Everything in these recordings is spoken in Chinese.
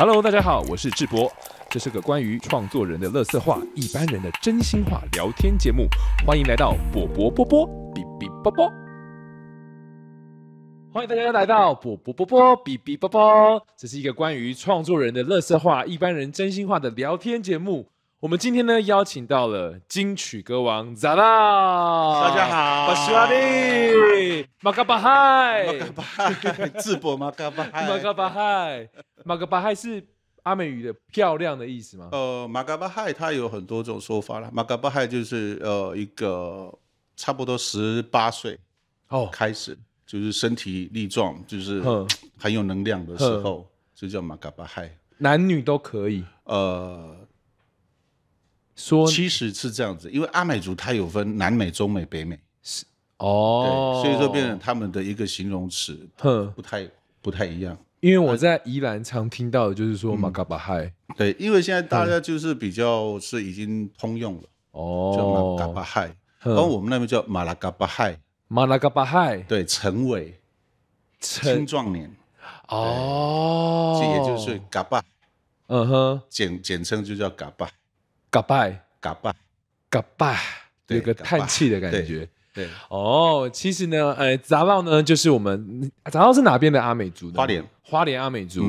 Hello，大家好，我是智博，这是个关于创作人的乐色话、一般人的真心话聊天节目，欢迎来到波波波波比比波波，欢迎大家来到波波波波比比波波，这是一个关于创作人的乐色话、一般人真心话的聊天节目。我们今天呢，邀请到了金曲歌王 Zara，大家好，巴希瓦蒂，马嘎巴嗨，马嘎巴海，智博马嘎巴嗨，马嘎巴嗨，马嘎巴嗨是阿美语的漂亮的意思吗？呃，马嘎巴嗨，它有很多种说法了。马嘎巴嗨就是呃一个差不多十八岁哦开始，就是身体力壮，就是很有能量的时候，就叫马嘎巴嗨。男女都可以。呃。其实是这样子，因为阿美族它有分南美、中美、北美，是哦，所以说变成他们的一个形容词，不太不太一样。因为我在宜兰常听到的就是说马嘎巴嗨，对，因为现在大家就是比较是已经通用了，哦，叫马嘎巴嗨，然后我们那边叫马拉嘎巴嗨，马拉嘎巴嗨，对，成伟，青壮年，哦，这也就是嘎巴，嗯哼，简简称就叫嘎巴。嘎拜嘎拜嘎拜，有个叹气的感觉。对哦，其实呢，呃，杂老呢就是我们杂老是哪边的阿美族呢？花莲，花莲阿美族，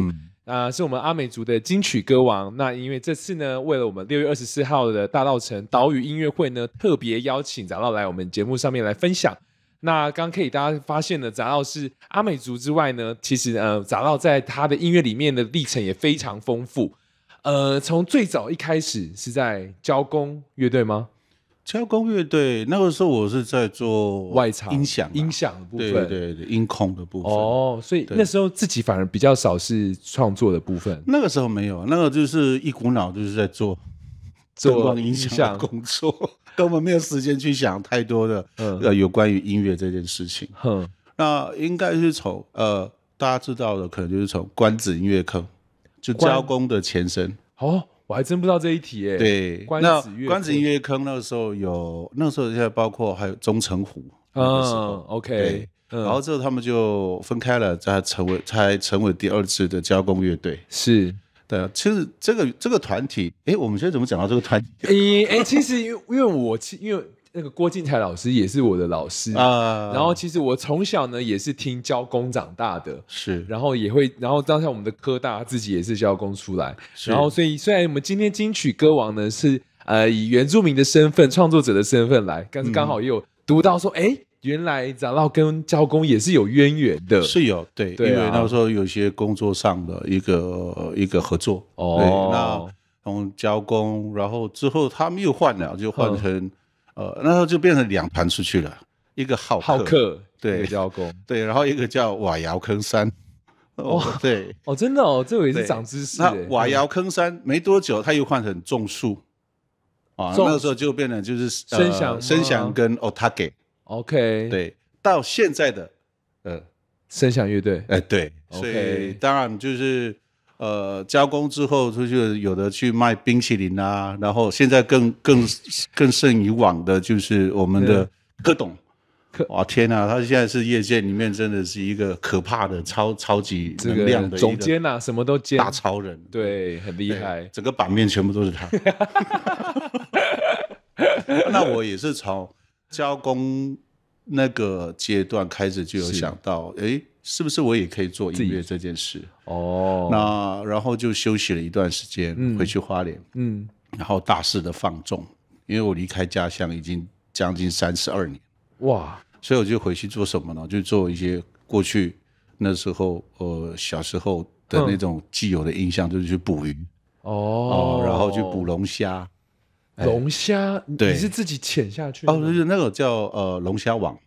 啊，是我们阿美族的金曲歌王。那因为这次呢，为了我们六月二十四号的大稻城岛屿音乐会呢，特别邀请杂老来我们节目上面来分享。那刚可以大家发现呢，杂老是阿美族之外呢，其实呃，杂老在他的音乐里面的历程也非常丰富。呃，从最早一开始是在交工乐队吗？交工乐队那个时候，我是在做外场音响、音响的部分，对对对，音控的部分。哦，所以那时候自己反而比较少是创作的部分。那个时候没有，那个就是一股脑就是在做 做光音响工作，根本没有时间去想太多的呃有关于音乐这件事情。哼、那应该是从呃大家知道的，可能就是从关子音乐课。就交工的前身哦，我还真不知道这一题诶。对，关子乐关子音乐坑那个时候有，那个时候现在包括还有忠诚虎嗯 OK，嗯，然后之后他们就分开了，才成为才成为第二支的交工乐队。是，对，其实这个这个团体，哎，我们现在怎么讲到这个团体？哎哎，其实因为因为我其因为。那个郭敬才老师也是我的老师啊。然后其实我从小呢也是听交工长大的，是。然后也会，然后当下我们的科大自己也是交工出来。然后所以虽然我们今天金曲歌王呢是呃以原住民的身份、创作者的身份来，但是刚好也有读到说，哎，原来长老跟交工也是有渊源的。是有，对，对因为那时候有些工作上的一个一个合作。哦。那从交工，然后之后他们又换了，就换成。呃，那时候就变成两团出去了，一个浩浩克，对，一个叫工，对，然后一个叫瓦窑坑山，哦，对，哦，真的哦，这我也是长知识那瓦窑坑山没多久，他又换成种树，啊，那个时候就变成就是森祥森祥跟 Otage，OK，对，到现在的呃，森祥乐队，哎，对，所以当然就是。呃，加工之后出去，有的去卖冰淇淋啊。然后现在更更更胜以往的就是我们的克董，哇天啊，他现在是业界里面真的是一个可怕的超超级能量的总监呐，什么都兼，大超人，对，很厉害，整个版面全部都是他。那我也是从加工那个阶段开始就有想到，哎。是不是我也可以做音乐这件事？哦，那然后就休息了一段时间，回去花莲，嗯，然后大肆的放纵，因为我离开家乡已经将近三十二年，哇！所以我就回去做什么呢？就做一些过去那时候呃小时候的那种既有的印象，就是去捕鱼，哦，然后去捕龙虾，龙虾你是自己潜下去？哦，就是，那个叫呃龙虾网。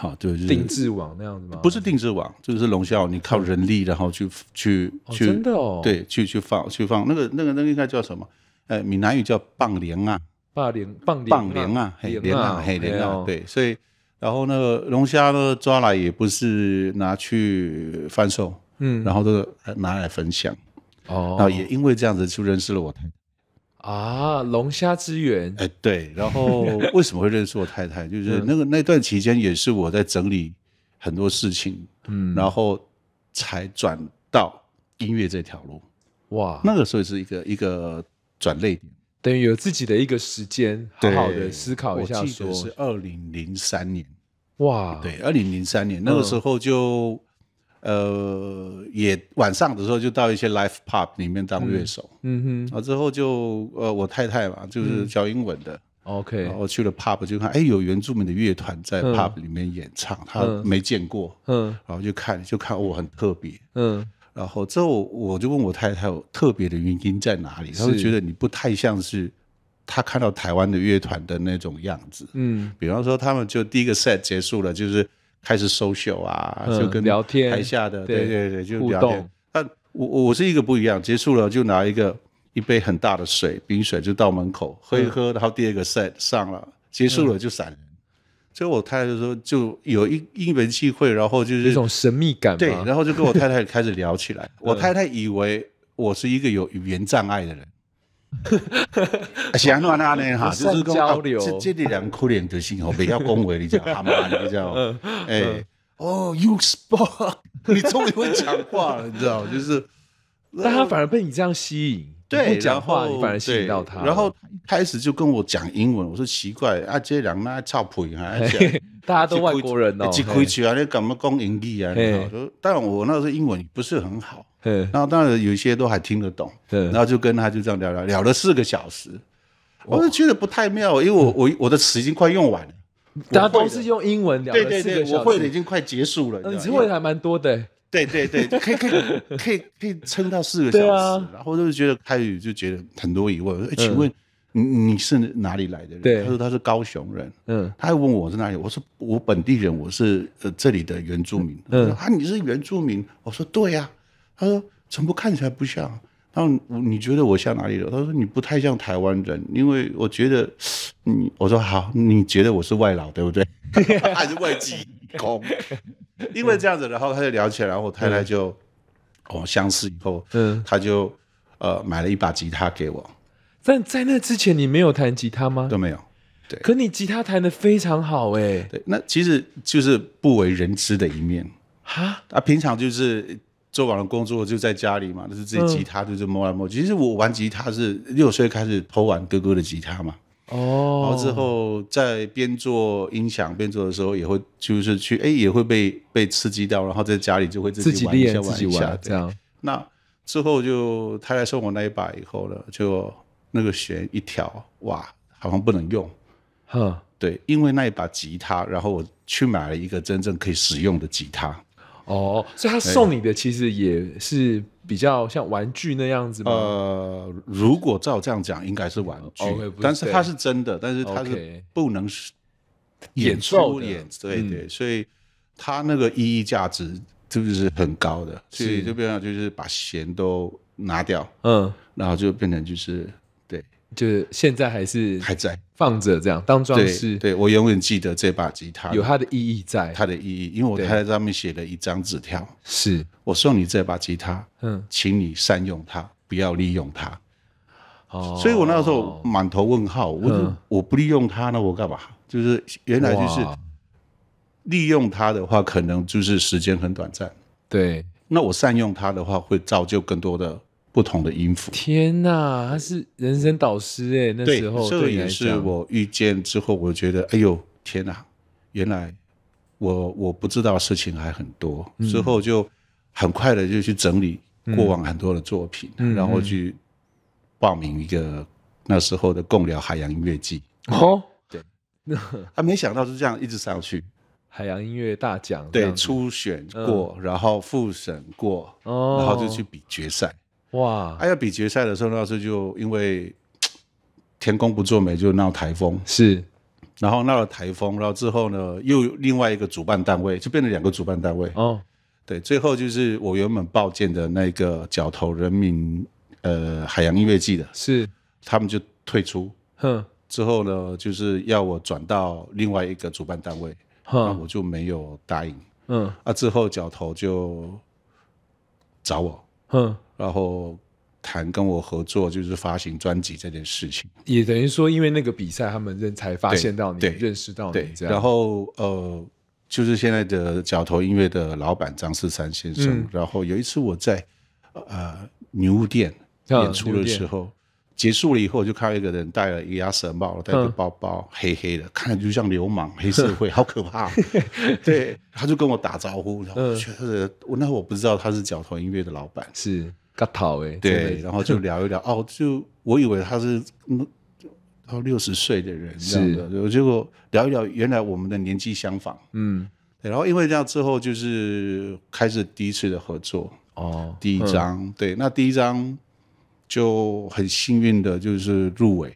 好，是定制网那样子吗？不是定制网，就是龙虾，你靠人力，然后去去去，真的哦，对，去去放去放那个那个那个应该叫什么？呃，闽南语叫棒帘啊，棒帘棒帘啊，帘啊，帘啊，对，所以然后那个龙虾呢抓来也不是拿去贩售，嗯，然后都是拿来分享，哦，然后也因为这样子就认识了我。太啊，龙虾之源。哎，对，然后 为什么会认识我太太？就是那个那段期间也是我在整理很多事情，嗯，然后才转到音乐这条路。哇，那个时候是一个一个转捩点，等于有自己的一个时间，好好的思考一下。我记得是二零零三年，哇，对，二零零三年那个时候就。呃，也晚上的时候就到一些 l i f e pub 里面当乐手，嗯哼，啊之后就呃我太太嘛就是教英文的，OK，然后去了 pub 就看，哎有原住民的乐团在 pub 里面演唱，他没见过，嗯，然后就看就看我很特别，嗯，然后之后我就问我太太特别的原因在哪里，她就觉得你不太像是他看到台湾的乐团的那种样子，嗯，比方说他们就第一个 set 结束了，就是。开始收 l 啊，就跟聊天台下的对对对就聊天。但我我是一个不一样，结束了就拿一个一杯很大的水冰水就到门口喝一喝，然后第二个 set 上了，结束了就散。所以，我太太就说，就有一一门机会，然后就是一种神秘感对，然后就跟我太太开始聊起来。我太太以为我是一个有语言障碍的人。呵呵呵呵，想呢哈，就是交流。这这两个人可怜的信号，不要恭维，你知道吗？你知道吗？哎，哦，You s p o k e 你终于会讲话了，你知道吗？就是，但他反而被你这样吸引。对，不讲话反而吸引到他。然后开始就跟我讲英文，我说奇怪啊，这人那操普语大家都外国人哦，几回去啊，你干嘛讲英语啊？哎，但我那时候英文不是很好，然后当然有一些都还听得懂，然后就跟他就这样聊聊，聊了四个小时，我就觉得不太妙，因为我我我的词已经快用完了，大家都是用英文聊，对对对，我会的已经快结束了，你会的还蛮多的。对对对，可以 可以可以可以撑到四个小时，然后就是觉得开始就觉得很多疑问。哎，请问你你是哪里来的？人？他说他是高雄人。嗯，他还问我是哪里，我说我本地人，我是呃这里的原住民。嗯，啊，你是原住民？我说对呀。他说怎么看起来不像？他说你觉得我像哪里的？他说你不太像台湾人，因为我觉得你。我说好，你觉得我是外劳对不对？还是外籍工？因为这样子，然后他就聊起来，然后我太太就，哦，相识以后，嗯，他就，呃，买了一把吉他给我。但在那之前，你没有弹吉他吗？都没有。对。可你吉他弹的非常好哎。对。那其实就是不为人知的一面。哈，啊，平常就是做完工作就在家里嘛，就是自己吉他就是摸来摸。其实我玩吉他是六岁开始偷玩哥哥的吉他嘛。哦，然后之后在边做音响边做的时候，也会就是去哎，也会被被刺激到，然后在家里就会自己玩一下，自己玩一下这样。那之后就太太送我那一把以后呢，就那个弦一调，哇，好像不能用。哼，对，因为那一把吉他，然后我去买了一个真正可以使用的吉他。哦，所以他送你的其实也是。比较像玩具那样子吗？呃，如果照这样讲，应该是玩具。但是它是真的，但是它是不能是演出演。对对，所以它那个意义价值就是很高的。所以就变成就是把弦都拿掉，嗯，然后就变成就是对，就是现在还是还在。放着这样当装饰，对我永远记得这把吉他，有它的意义在，它的意义，因为我还在上面写了一张纸条，是我送你这把吉他，嗯，请你善用它，不要利用它。哦，所以我那时候满头问号，我我不利用它呢，我干嘛？就是原来就是利用它的话，可能就是时间很短暂，对，那我善用它的话，会造就更多的。不同的音符。天哪，他是人生导师哎！那时候，这也是我遇见之后，我觉得哎呦天哪，原来我我不知道事情还很多。之后就很快的就去整理过往很多的作品，然后去报名一个那时候的共聊海洋音乐季。哦，对，他没想到是这样一直上去海洋音乐大奖，对，初选过，然后复审过，然后就去比决赛。哇！还要比决赛的时候，那时候就因为天公不作美，就闹台风。是，然后闹了台风，然后之后呢，又有另外一个主办单位，就变成两个主办单位。哦，对，最后就是我原本报建的那个角头人民，呃，海洋音乐季的，是，他们就退出。哼，之后呢，就是要我转到另外一个主办单位，那我就没有答应。嗯，啊，之后角头就找我。嗯，然后谈跟我合作，就是发行专辑这件事情，也等于说，因为那个比赛，他们认才发现到你，认识到你。然后，呃，就是现在的角头音乐的老板张世山先生。然后有一次我在呃牛店演出的时候。结束了以后，我就看到一个人戴了一个鸭舌帽，戴个包包，黑黑的，看就像流氓、黑社会，好可怕。对，他就跟我打招呼，后确实，我那我不知道他是角头音乐的老板，是，割头诶，对，然后就聊一聊，哦，就我以为他是哦六十岁的人，我结果聊一聊，原来我们的年纪相仿，嗯，对，然后因为这样之后，就是开始第一次的合作，哦，第一张，对，那第一张。就很幸运的就是入围，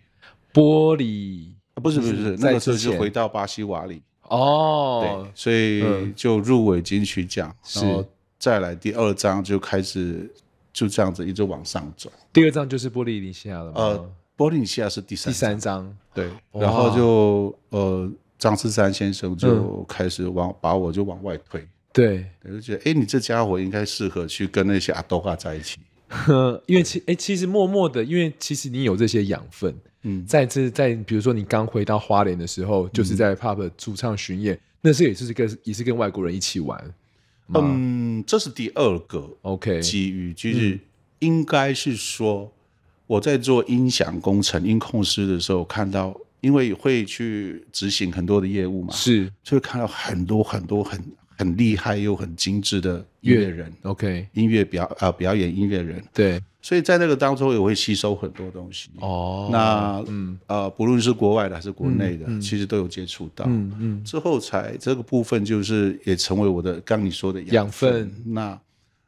玻璃不是不是，那个时候是回到巴西瓦里哦，对，所以就入围金曲奖，然后再来第二章就开始就这样子一直往上走。第二章就是玻璃尼西亚了，呃，玻璃尼西亚是第三第三章，对，然后就呃张志山先生就开始往把我就往外推，对，我就觉得哎，你这家伙应该适合去跟那些阿多卡在一起。呵，因为其诶，其实默默的，因为其实你有这些养分，嗯，再次在比如说你刚回到花莲的时候，就是在 PUB 主唱巡演，那是也是跟也是跟外国人一起玩，嗯，这是第二个 OK 机遇，就是应该是说我在做音响工程音控师的时候，看到因为会去执行很多的业务嘛，是，就会看到很多很多很。很厉害又很精致的音乐人，OK，音乐表啊表演音乐人，对，所以在那个当中也会吸收很多东西哦。那嗯呃，不论是国外的还是国内的，其实都有接触到，嗯嗯。之后才这个部分就是也成为我的刚你说的养分，那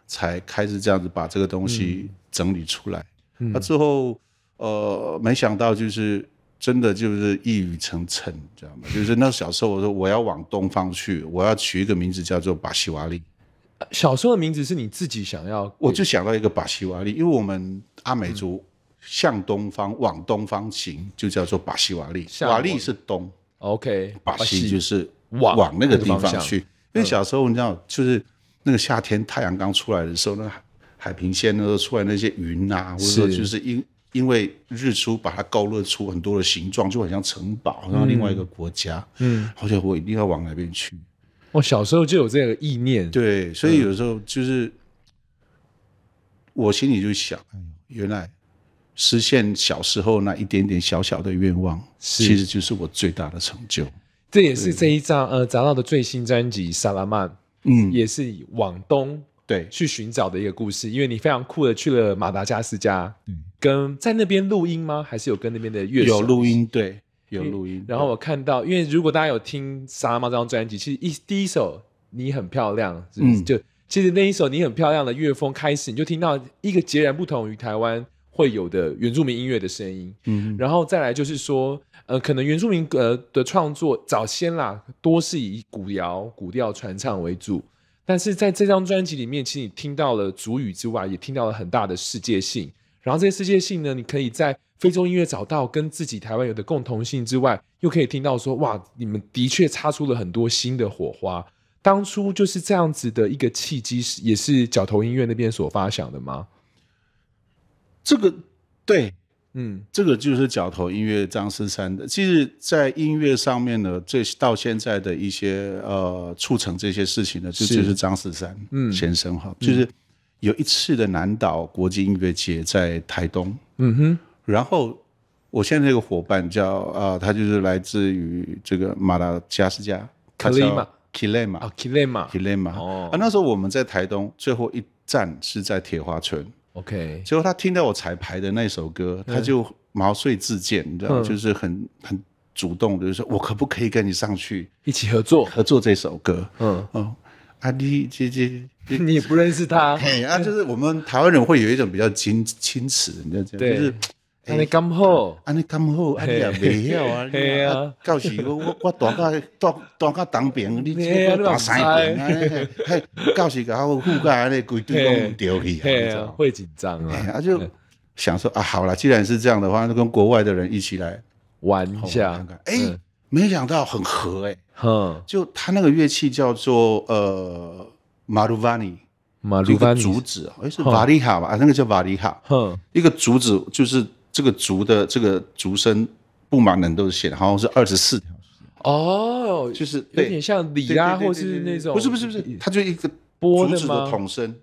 才开始这样子把这个东西整理出来。那之后呃，没想到就是。真的就是一语成谶，知道吗？就是那小时候我说我要往东方去，我要取一个名字叫做巴西瓦利。小时候的名字是你自己想要，我就想到一个巴西瓦利，因为我们阿美族向东方往东方行，就叫做巴西瓦利。瓦利是东，OK，巴西就是往那个地方去。因为小时候你知道，就是那个夏天太阳刚出来的时候，那海平线那时候出来那些云啊，或者说就是阴因为日出把它勾勒出很多的形状，就很像城堡，然后另外一个国家。嗯，好像我一定要往那边去。我小时候就有这个意念，对，所以有时候就是我心里就想，原来实现小时候那一点点小小的愿望，其实就是我最大的成就。这也是这一张呃，杂到的最新专辑《萨拉曼》，嗯，也是往东。对，去寻找的一个故事，因为你非常酷的去了马达加斯加，跟在那边录音吗？还是有跟那边的乐手有录音？对，有录音。然后我看到，因为如果大家有听《沙猫》这张专辑，其实一第一首《你很漂亮》，就其实那一首《你很漂亮》的乐风开始，你就听到一个截然不同于台湾会有的原住民音乐的声音。嗯，然后再来就是说，呃，可能原住民呃的创作早先啦，多是以古谣、古调传唱为主。但是在这张专辑里面，其实你听到了主语之外，也听到了很大的世界性。然后这些世界性呢，你可以在非洲音乐找到跟自己台湾有的共同性之外，又可以听到说，哇，你们的确擦出了很多新的火花。当初就是这样子的一个契机，是也是角头音乐那边所发想的吗？这个对。嗯，这个就是角头音乐张思山的。其实，在音乐上面呢，最到现在的一些呃促成这些事情呢，就是张思山先生哈。就是有一次的南岛国际音乐节在台东，嗯哼。然后我现在这个伙伴叫啊，他就是来自于这个马达加斯加 k i l m a Kilima，Kilima，Kilima。哦，啊，那时候我们在台东最后一站是在铁花村。OK，结果他听到我彩排的那首歌，他就毛遂自荐，你知道，就是很很主动，就是说我可不可以跟你上去一起合作，合作这首歌？嗯嗯，阿弟姐姐，你也不认识他，嘿，啊，就是我们台湾人会有一种比较矜矜持，你知道这样，就是。安尼咁好，安尼咁好，安尼也未晓啊！你话到时我我我大家带带个当兵，你这个三先，哎哎，到时个后覆盖个规队都掉去。哎呀，会紧张啊！他就想说啊，好了，既然是这样的话，那跟国外的人一起来玩一下。哎，没想到很合哎。嗯，就他那个乐器叫做呃马鲁班尼，马鲁班尼竹子，哎是瓦利卡吧？啊，那个叫瓦利卡。一个竹子就是。这个竹的这个竹身布满人都是弦，好像是二十四条，哦，就是有点像里啊，或是那种。不是不是不是，它就一个竹子的筒身，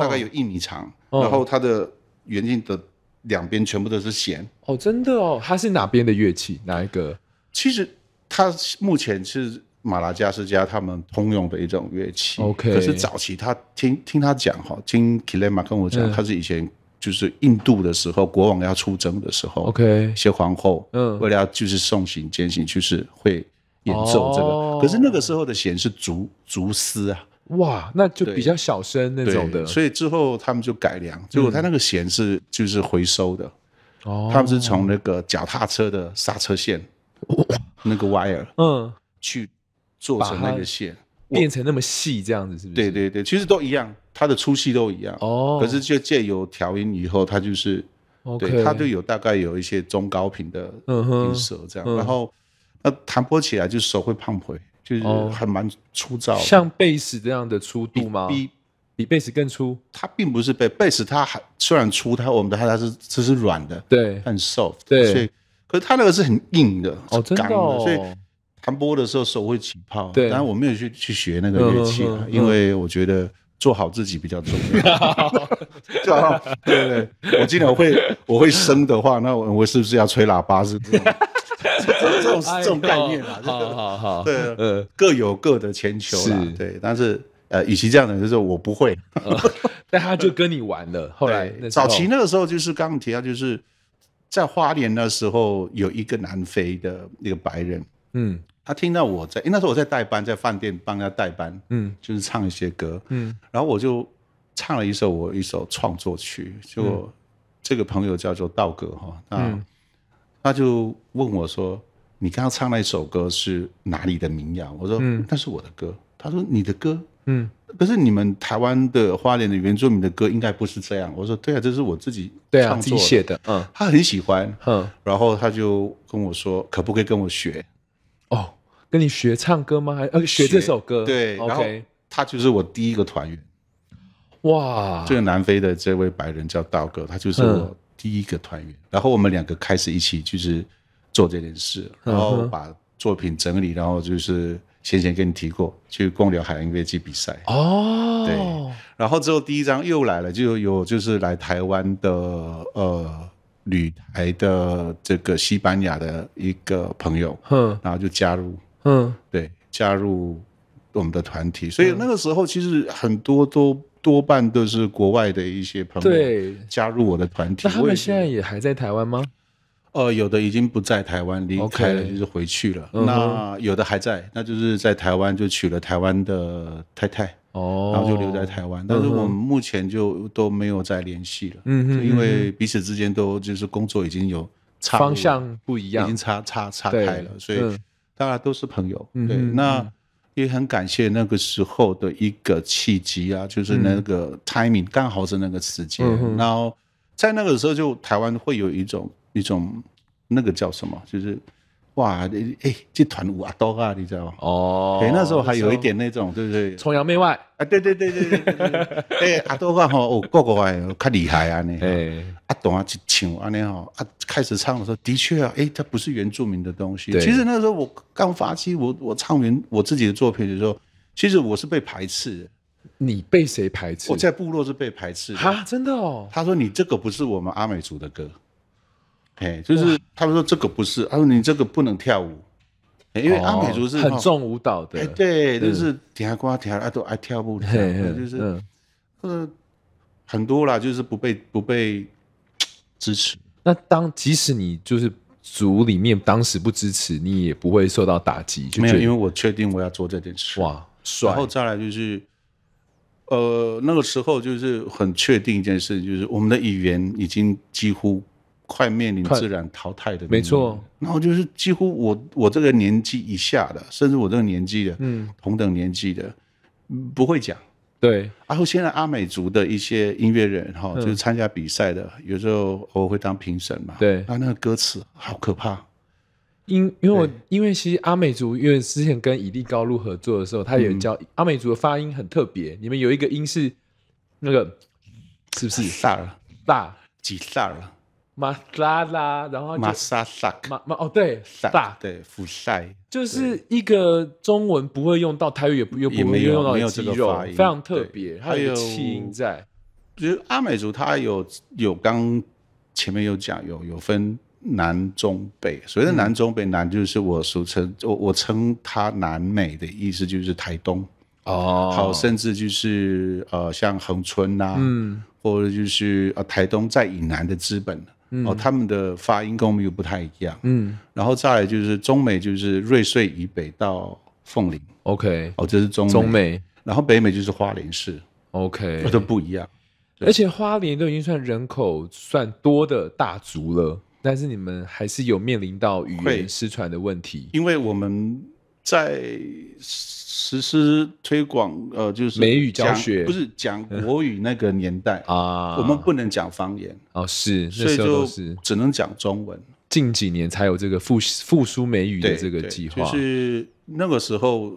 大概有一米长，然后它的圆径的两边全部都是弦。哦，真的哦，它是哪边的乐器？哪一个？其实它目前是马拉加斯加他们通用的一种乐器。OK，可是早期他听听他讲哈，听 Klema 跟我讲，他是以前。就是印度的时候，国王要出征的时候，OK，一些皇后，嗯，为了要就是送行、坚行，就是会演奏这个。可是那个时候的弦是竹竹丝啊，哇，那就比较小声那种的。所以之后他们就改良，结果他那个弦是就是回收的，哦，他们是从那个脚踏车的刹车线那个 wire，嗯，去做成那个线。变成那么细这样子是不是？对对对，其实都一样，它的粗细都一样。哦。可是就借由调音以后，它就是，对，它就有大概有一些中高频的音色这样。然后，那弹拨起来就手会胖回，就是很蛮粗糙，像贝斯这样的粗度吗？比比贝斯更粗？它并不是贝贝斯，它还虽然粗，它我们的它它是这是软的，对，很 soft，对。所以，可是它那个是很硬的，哦，真的，所以。弹拨的时候手会起泡，对，但我没有去去学那个乐器，因为我觉得做好自己比较重要。对对，我既然会我会生的话，那我我是不是要吹喇叭？是 这种这种这种概念嘛？好好好，对，呃，各有各的千秋啦，对，但是呃，与其这样的，就是我不会，但他就跟你玩了。后来早期那个时候，就是刚刚提到，就是在花莲那时候，有一个南非的那个白人，嗯。他听到我在，因为那时候我在代班，在饭店帮他代班，嗯，就是唱一些歌，嗯，然后我就唱了一首我一首创作曲，就这个朋友叫做道哥哈，那他就问我说：“你刚刚唱那一首歌是哪里的民谣？”我说：“嗯，那是我的歌。”他说：“你的歌？嗯，可是你们台湾的花莲的原住民的歌应该不是这样。”我说：“对啊，这是我自己自己写的。”嗯，他很喜欢，嗯，然后他就跟我说：“可不可以跟我学？”哦，跟你学唱歌吗？还是学这首歌？对，OK。他就是我第一个团员。哇，这个南非的这位白人叫道哥，他就是我第一个团员。然后我们两个开始一起就是做这件事，然后把作品整理，然后就是先前跟你提过去公聊海洋乐器比赛。哦，对。然后之后第一张又来了，就有就是来台湾的呃。旅台的这个西班牙的一个朋友，嗯，然后就加入，嗯，对，加入我们的团体。所以那个时候其实很多都多半都是国外的一些朋友加入我的团体。那他们现在也还在台湾吗？呃，有的已经不在台湾离开了，就是回去了。那有的还在，那就是在台湾就娶了台湾的太太。哦，然后就留在台湾，但是我们目前就都没有再联系了，嗯嗯，因为彼此之间都就是工作已经有方向不一样，已经差差差开了，所以大家都是朋友，对，那也很感谢那个时候的一个契机啊，就是那个 timing 刚好是那个时间，然后在那个时候就台湾会有一种一种那个叫什么，就是。哇，诶，这团舞阿多噶，你知道吗？哦，对，那时候还有一点那种，对不对？崇洋媚外啊！对对对对对对，哎，阿多噶吼，哦，哥哥哎，卡厉害啊，那阿多啊，去唱啊，那吼，啊，开始唱的时候，的确啊，哎，他不是原住民的东西。其实那时候我刚发起，我我唱原我自己的作品的时候，其实我是被排斥。你被谁排斥？我在部落是被排斥。哈，真的哦。他说你这个不是我们阿美族的歌。哎，就是他们说这个不是，他说你这个不能跳舞，因为阿美族是很重舞蹈的。哎、对，就是田瓜田都爱跳舞，就是呃很多啦，就是不被不被支持。那当即使你就是组里面当时不支持，你也不会受到打击，没有，因为我确定我要做这件事。哇，然后再来就是，呃，那个时候就是很确定一件事，就是我们的语言已经几乎。快面临自然淘汰的，没错。然后就是几乎我我这个年纪以下的，甚至我这个年纪的，嗯，同等年纪的，不会讲。对。然后现在阿美族的一些音乐人哈，就是参加比赛的，有时候我会当评审嘛。对。啊，那个歌词好可怕。因因为我因为其实阿美族因为之前跟伊利高路合作的时候，他有教阿美族的发音很特别。你们有一个音是那个是不是萨尔萨几萨尔？马萨拉，然后马萨萨马马哦，对，萨对福塞，就是一个中文不会用到，台语也不又不有用到这个发音，非常特别，还有气音在。比如阿美族，它有有刚前面有讲，有有分南中北。所谓的南中北，南就是我俗称我我称它南美，的意思就是台东哦，好，甚至就是呃像恒春呐，嗯，或者就是呃台东在以南的资本。哦，他们的发音跟我们又不太一样。嗯，然后再来就是中美，就是瑞穗以北到凤林。OK，哦，这是中中美，然后北美就是花莲市。OK，都不一样。而且花莲都已经算人口算多的大族了，但是你们还是有面临到语言失传的问题。因为我们。在实施推广，呃，就是美语教学，不是讲国语那个年代啊，我们不能讲方言哦，是，所以就只能讲中文。近几年才有这个复复苏美语的这个计划，就是那个时候。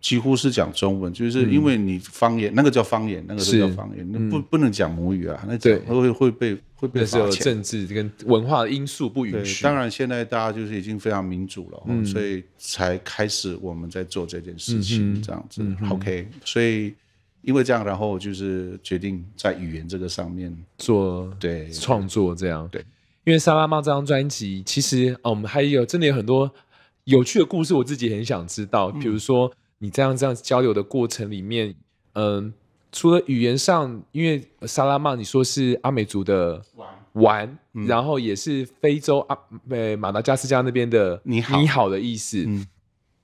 几乎是讲中文，就是因为你方言，那个叫方言，那个是叫方言，那不不能讲母语啊，那讲会会被会被。那是有政治跟文化的因素不允许。当然现在大家就是已经非常民主了，所以才开始我们在做这件事情这样子。OK，所以因为这样，然后就是决定在语言这个上面做对创作这样。对，因为《沙拉猫这张专辑，其实我们还有真的有很多有趣的故事，我自己很想知道，比如说。你这样这样交流的过程里面，嗯，除了语言上，因为沙拉曼你说是阿美族的玩，然后也是非洲阿呃马达加斯加那边的你好，你好”的意思。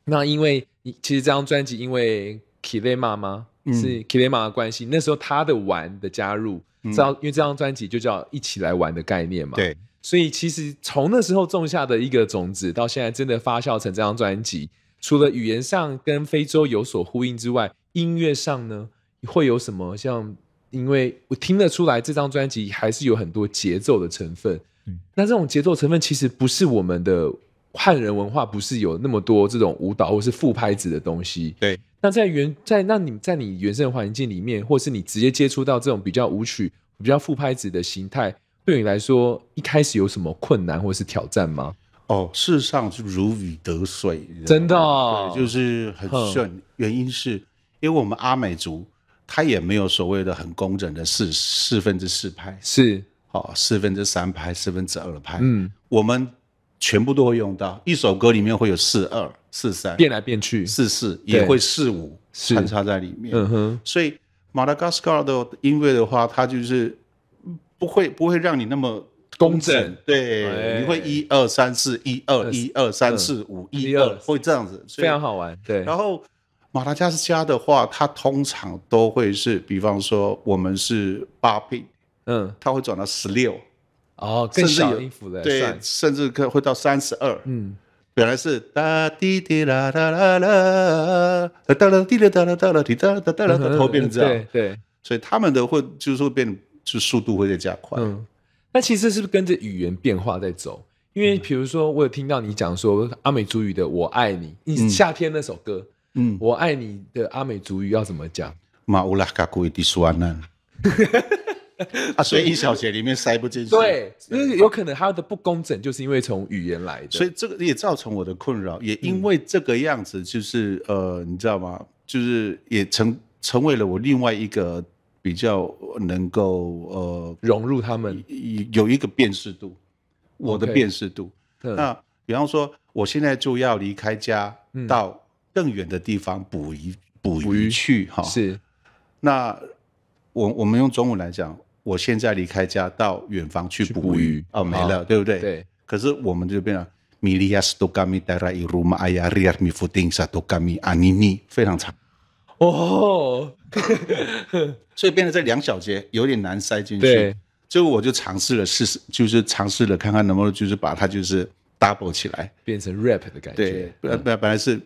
那因为其实这张专辑因为 Kilima 吗？是 Kilima 的关系，那时候他的玩的加入，知道因为这张专辑就叫“一起来玩”的概念嘛？对，所以其实从那时候种下的一个种子，到现在真的发酵成这张专辑。除了语言上跟非洲有所呼应之外，音乐上呢会有什么？像因为我听得出来，这张专辑还是有很多节奏的成分。那这种节奏成分其实不是我们的汉人文化，不是有那么多这种舞蹈或是副拍子的东西。对。那在原在那你在你原生环境里面，或是你直接接触到这种比较舞曲、比较副拍子的形态，对你来说一开始有什么困难或是挑战吗？哦，事实上是如鱼得水，真的，对，就是很顺。原因是因为我们阿美族，他也没有所谓的很工整的四四分之四拍，是，哦，四分之三拍，四分之二拍，嗯，我们全部都会用到。一首歌里面会有四二、四三，变来变去，四四也会四五穿插在里面。嗯哼，所以马达加斯加的音乐的话，它就是不会不会让你那么。工整对，你会一二三四，一二一二三四五，一二会这样子，非常好玩。对，然后马达加斯加的话，它通常都会是，比方说我们是八品，嗯，它会转到十六，哦，甚至对，甚至可会到三十二，嗯，本来是哒滴滴啦哒啦啦，哒啦滴啦哒啦哒啦滴哒哒哒啦，头变这样，对，所以他们的会就是会变，就速度会再加快。嗯，那其实是不跟着语言变化在走，因为比如说我有听到你讲说阿美族语的“我爱你”，你夏天那首歌，“嗯，我爱你”的阿美族语要怎么讲？马乌拉卡古一迪苏阿难，啊，所以一小节里面塞不进去。对，因为有可能它的不工整就是因为从语言来的，所以这个也造成我的困扰，也因为这个样子，就是呃，你知道吗？就是也成成为了我另外一个。比较能够呃融入他们，有一个辨识度。我的辨识度。那比方说，我现在就要离开家，到更远的地方捕鱼捕鱼去哈。是。那我我们用中文来讲，我现在离开家到远方去捕鱼，哦没了，对不对？对。可是我们就变了，米利亚斯多嘎米达拉伊鲁玛阿亚里尔米夫丁萨多嘎米阿尼尼，非常长。哦，所以变成这两小节有点难塞进去，就我就尝试了试试，就是尝试了看看能不能就是把它就是 double 起来，变成 rap 的感觉。对，本本来是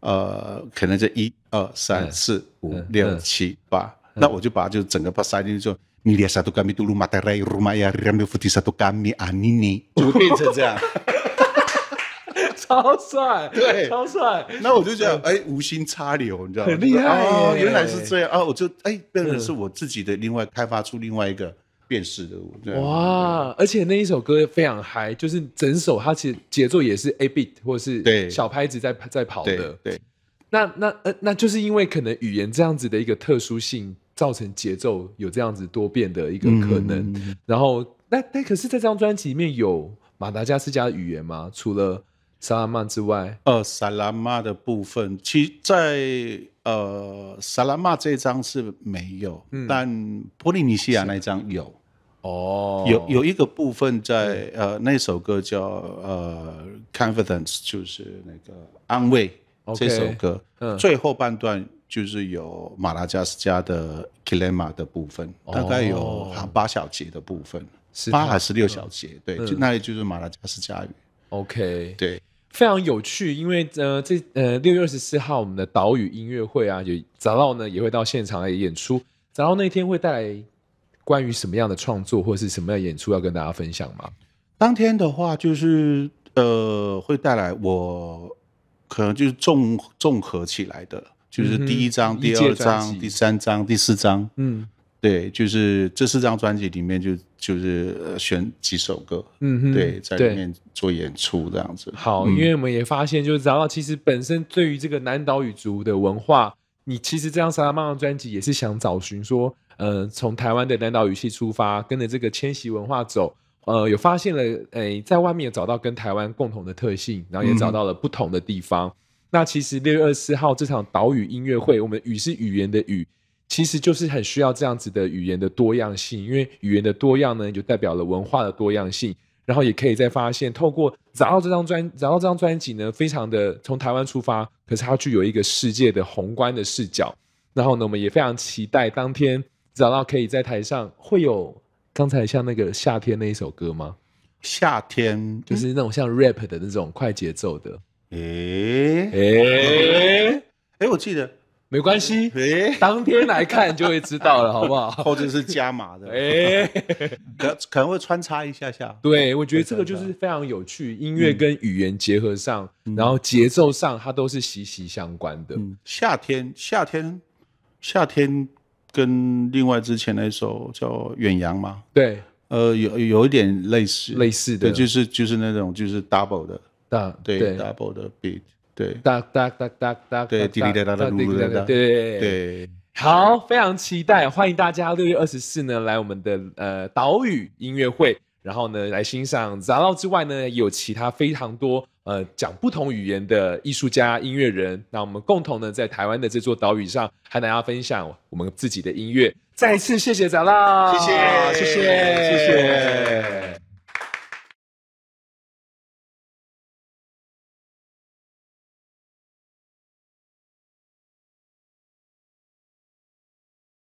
呃，可能就一二三四五六七八，那我就把就整个把塞进去，就米亚萨多干米杜鲁马泰瑞鲁马呀，里安梅福萨多干米阿尼尼，就变成这样。超帅，对，超帅。那我就这样，哎，无心插柳，你知道吗？很厉害，哦，原来是这样啊！我就哎，变成是我自己的另外开发出另外一个变式的我。哇！而且那一首歌非常嗨，就是整首它其实节奏也是 A beat 或者是对小拍子在在跑的。对，那那呃，那就是因为可能语言这样子的一个特殊性，造成节奏有这样子多变的一个可能。然后，那那可是这张专辑里面有马达加斯加的语言吗？除了萨拉曼之外，呃，萨拉曼的部分，其在呃，萨拉曼这张是没有，但波利尼西亚那张有，哦，有有一个部分在，呃，那首歌叫呃，confidence，就是那个安慰，这首歌最后半段就是有马拉加斯加的 kilima 的部分，大概有八小节的部分，八还是六小节，对，就那里就是马拉加斯加语，OK，对。非常有趣，因为呃，这呃六月二十四号我们的岛屿音乐会啊，也杂老呢也会到现场来演出。杂老那天会带来关于什么样的创作或是什么样的演出要跟大家分享吗？当天的话就是呃，会带来我可能就是综综合起来的，就是第一章、第二章、第三章、第四章，嗯。对，就是这四张专辑里面，就就是选几首歌，嗯，哼，对，在里面做演出这样子。好，因为我们也发现，就是然后其实本身对于这个南岛语族的文化，你其实这张《萨拉曼》的专辑也是想找寻说，呃，从台湾的南岛语系出发，跟着这个迁徙文化走，呃，有发现了，哎，在外面找到跟台湾共同的特性，然后也找到了不同的地方。那其实六月二十四号这场岛屿音乐会，我们“语”是语言的“语”。其实就是很需要这样子的语言的多样性，因为语言的多样呢，就代表了文化的多样性。然后也可以再发现，透过找到这张专，找到这张专辑呢，非常的从台湾出发，可是它具有一个世界的宏观的视角。然后呢，我们也非常期待当天找到可以在台上会有刚才像那个夏天那一首歌吗？夏天就是那种像 rap 的那种快节奏的。诶诶诶，我记得。没关系，诶，当天来看就会知道了，好不好？或者是加码的，哎，可可能会穿插一下下。对，我觉得这个就是非常有趣，音乐跟语言结合上，然后节奏上它都是息息相关的。夏天，夏天，夏天跟另外之前那首叫《远洋》吗？对，呃，有有一点类似类似的，就是就是那种就是 double 的，对，double 的 beat。对，哒哒哒哒哒，对，滴滴哒哒滴滴哒哒，对对，好，非常期待，欢迎大家六月二十四呢来我们的呃岛屿音乐会，然后呢来欣赏。杂佬之外呢也有其他非常多呃讲不同语言的艺术家音乐人，那我们共同呢在台湾的这座岛屿上，和大家分享我们自己的音乐。再一次谢谢杂佬，谢谢谢谢谢谢。